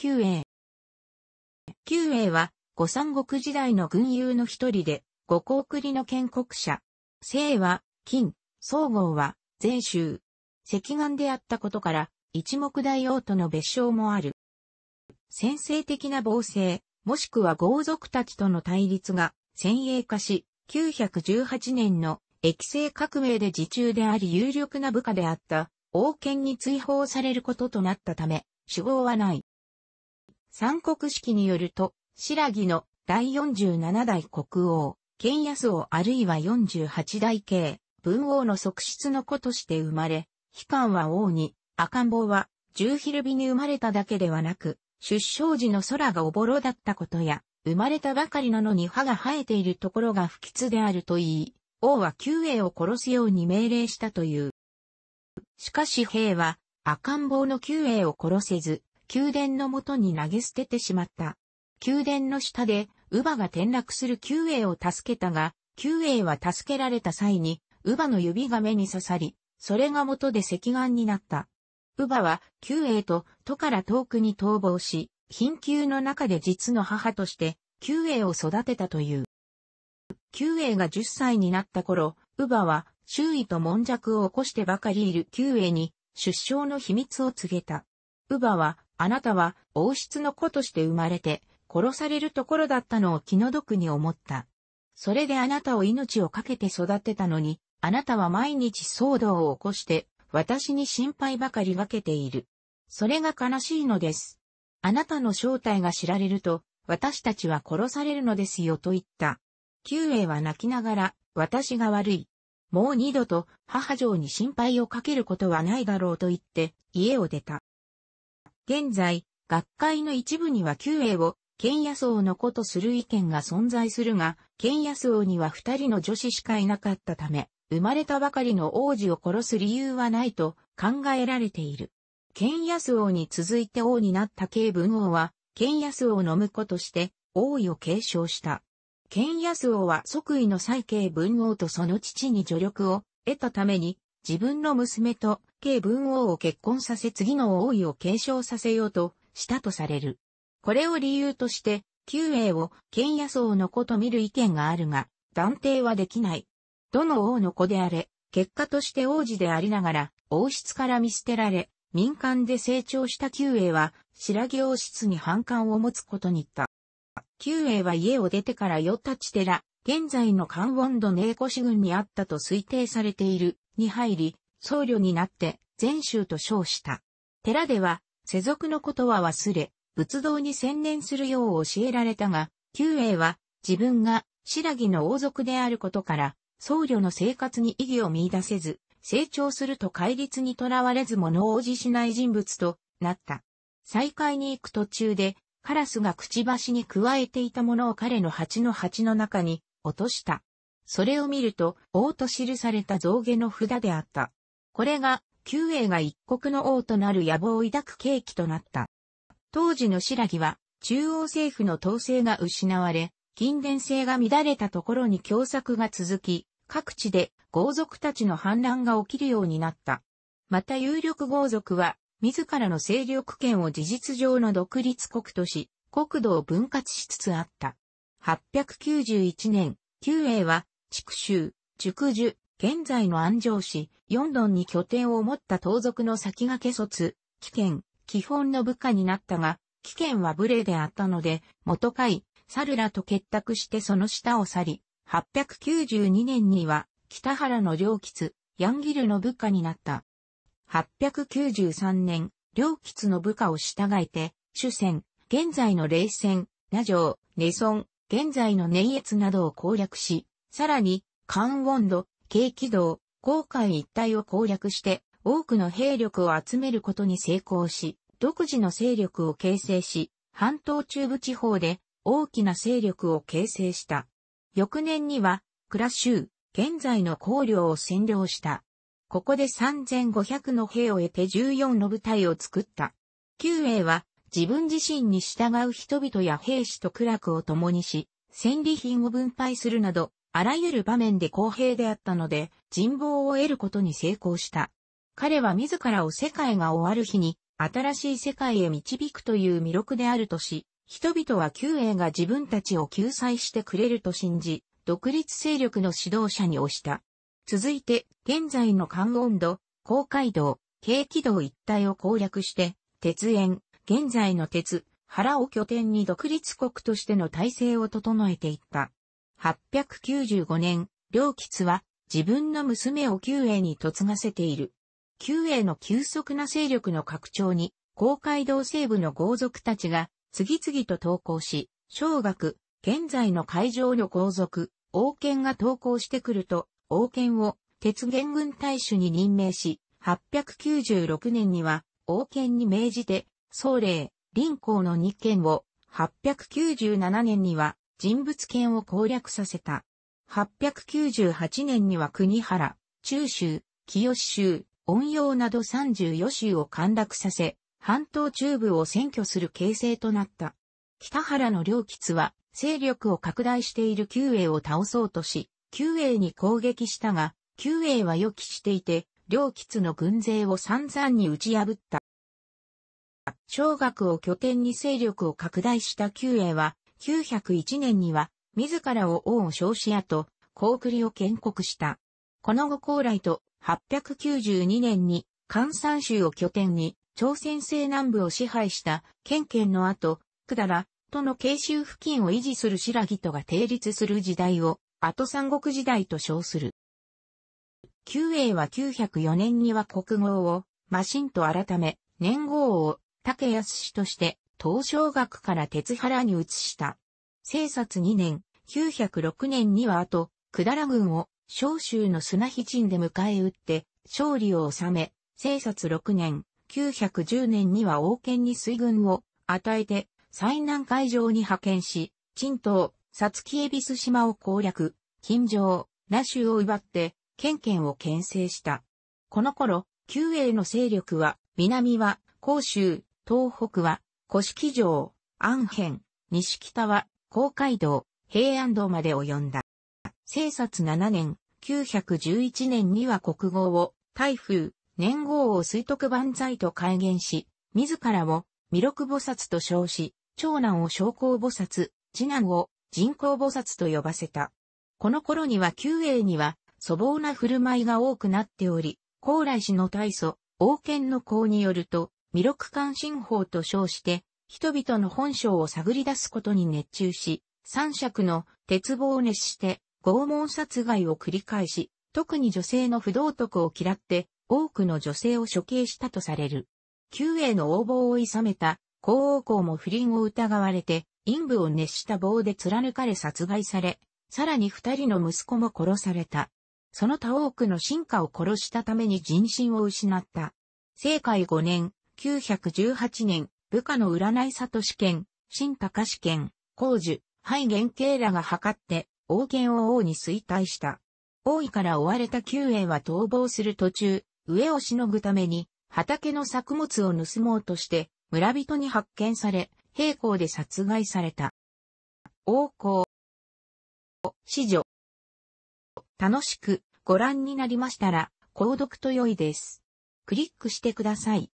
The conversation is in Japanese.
九英。九英は、五三国時代の軍友の一人で、五甲栗の建国者。姓は、金、総合は、税州。赤眼であったことから、一目大王との別称もある。先制的な暴政、もしくは豪族たちとの対立が先鋭化し、918年の液性革命で自中であり有力な部下であった王権に追放されることとなったため、死亡はない。三国式によると、白木の第47代国王、剣安王あるいは48代系、文王の側室の子として生まれ、悲観は王に、赤ん坊は、十昼日に生まれただけではなく、出生時の空がおぼろだったことや、生まれたばかりなのに歯が生えているところが不吉であるといい、王は旧栄を殺すように命令したという。しかし兵は赤ん坊の旧栄を殺せず、宮殿のもとに投げ捨ててしまった。宮殿の下で、乳母が転落する宮英を助けたが、宮英は助けられた際に、乳母の指が目に刺さり、それが元で赤眼になった。乳母は、宮英と都から遠くに逃亡し、貧窮の中で実の母として、宮英を育てたという。宮英が10歳になった頃、乳母は、周囲と悶弱を起こしてばかりいる宮英に、出生の秘密を告げた。乳母は、あなたは王室の子として生まれて殺されるところだったのを気の毒に思った。それであなたを命を懸けて育てたのに、あなたは毎日騒動を起こして、私に心配ばかりかけている。それが悲しいのです。あなたの正体が知られると、私たちは殺されるのですよと言った。旧英は泣きながら、私が悪い。もう二度と母上に心配をかけることはないだろうと言って、家を出た。現在、学会の一部には旧英を、剣野草の子とする意見が存在するが、剣野草には二人の女子しかいなかったため、生まれたばかりの王子を殺す理由はないと考えられている。剣野草に続いて王になった慶文王は、剣野草の婿として王位を継承した。剣野草は即位の最慶文王とその父に助力を得たために、自分の娘と慶文王を結婚させ次の王位を継承させようとしたとされる。これを理由として、旧英を剣野僧の子と見る意見があるが、断定はできない。どの王の子であれ、結果として王子でありながら、王室から見捨てられ、民間で成長した旧英は、白木王室に反感を持つことに言った。旧英は家を出てからヨタチテラ、現在の関温度ネーコシ郡にあったと推定されている、に入り、僧侶になって禅宗と称した。寺では、世俗のことは忘れ、仏道に専念するよう教えられたが、旧英は自分が白木の王族であることから、僧侶の生活に意義を見出せず、成長すると戒律にとらわれず物を応じしない人物となった。再会に行く途中で、カラスがくちばしに加えていたものを彼の鉢の鉢の中に落とした。それを見ると、王と記された象牙の札であった。これが、旧英が一国の王となる野望を抱く契機となった。当時の白木は、中央政府の統制が失われ、近伝性が乱れたところに凶作が続き、各地で豪族たちの反乱が起きるようになった。また有力豪族は、自らの勢力圏を事実上の独立国とし、国土を分割しつつあった。891年、旧英は、筑州、熟樹、現在の安城市、四ドに拠点を持った盗賊の先駆け卒、危険、基本の部下になったが、危険は無礼であったので、元会、猿らと結託してその下を去り、892年には、北原の良吉、ヤンギルの部下になった。893年、良吉の部下を従えて、主戦、現在の霊戦、ナ城、ネソン、現在のネイエツなどを攻略し、さらに、関温度、軽機動、航海一帯を攻略して多くの兵力を集めることに成功し、独自の勢力を形成し、半島中部地方で大きな勢力を形成した。翌年には、クラシュー、現在の公領を占領した。ここで3500の兵を得て14の部隊を作った。旧英は自分自身に従う人々や兵士と苦楽を共にし、戦利品を分配するなど、あらゆる場面で公平であったので、人望を得ることに成功した。彼は自らを世界が終わる日に、新しい世界へ導くという魅力であるとし、人々は旧英が自分たちを救済してくれると信じ、独立勢力の指導者に推した。続いて、現在の関温度、高海道、軽軌道一帯を攻略して、鉄園、現在の鉄、原を拠点に独立国としての体制を整えていった。895年、良吉は自分の娘を旧英に嫁がせている。旧英の急速な勢力の拡張に、公会堂西部の豪族たちが次々と投降し、小学、現在の海上の豪族、王権が投降してくると、王権を鉄元軍大主に任命し、896年には王権に命じて、総霊、臨港の日権を、897年には人物権を攻略させた。898年には国原、中州、清州、温陽など34州を陥落させ、半島中部を占拠する形勢となった。北原の良吉は、勢力を拡大している旧英を倒そうとし、旧英に攻撃したが、旧英は予期していて、良吉の軍勢を散々に打ち破った。小学を拠点に勢力を拡大した旧英は、901年には、自らを王を称し後、高栗を建国した。この後高麗と、892年に、関山州を拠点に、朝鮮西南部を支配した、県県の後、百済、との慶州付近を維持する白木とが定立する時代を、後三国時代と称する。旧英は904年には国号を、マシンと改め、年号を、竹安氏として、東小学から鉄原に移した。生殺2年、906年には後、百ら軍を、小州の砂ちんで迎え撃って、勝利を収め、生殺6年、910年には王権に水軍を与えて、最南海上に派遣し、陳東、薩木恵比寿島を攻略、金城、羅州を奪って、県県を牽制した。この頃、旧英の勢力は、南は、甲州、東北は、古式城、安辺、西北は、公海道、平安道まで及んだ。生殺7年、911年には国号を、台風、年号を水徳万歳と改元し、自らを、弥勒菩薩と称し、長男を商工菩薩、次男を人工菩薩と呼ばせた。この頃には旧英には粗暴な振る舞いが多くなっており、高麗氏の大祖、王権の功によると、魅力関心法と称して、人々の本性を探り出すことに熱中し、三尺の鉄棒を熱して拷問殺害を繰り返し、特に女性の不道徳を嫌って多くの女性を処刑したとされる。旧英の横暴をさめた皇后公も不倫を疑われて、陰部を熱した棒で貫かれ殺害され、さらに二人の息子も殺された。その他多くの進化を殺したために人心を失った。正解5年、1918年、部下の占い里試験、新高試験、工事、肺原型らが測って、王権を王に衰退した。王位から追われた旧栄は逃亡する途中、上をしのぐために、畑の作物を盗もうとして、村人に発見され、平行で殺害された。王公。子女。楽しくご覧になりましたら、購読と良いです。クリックしてください。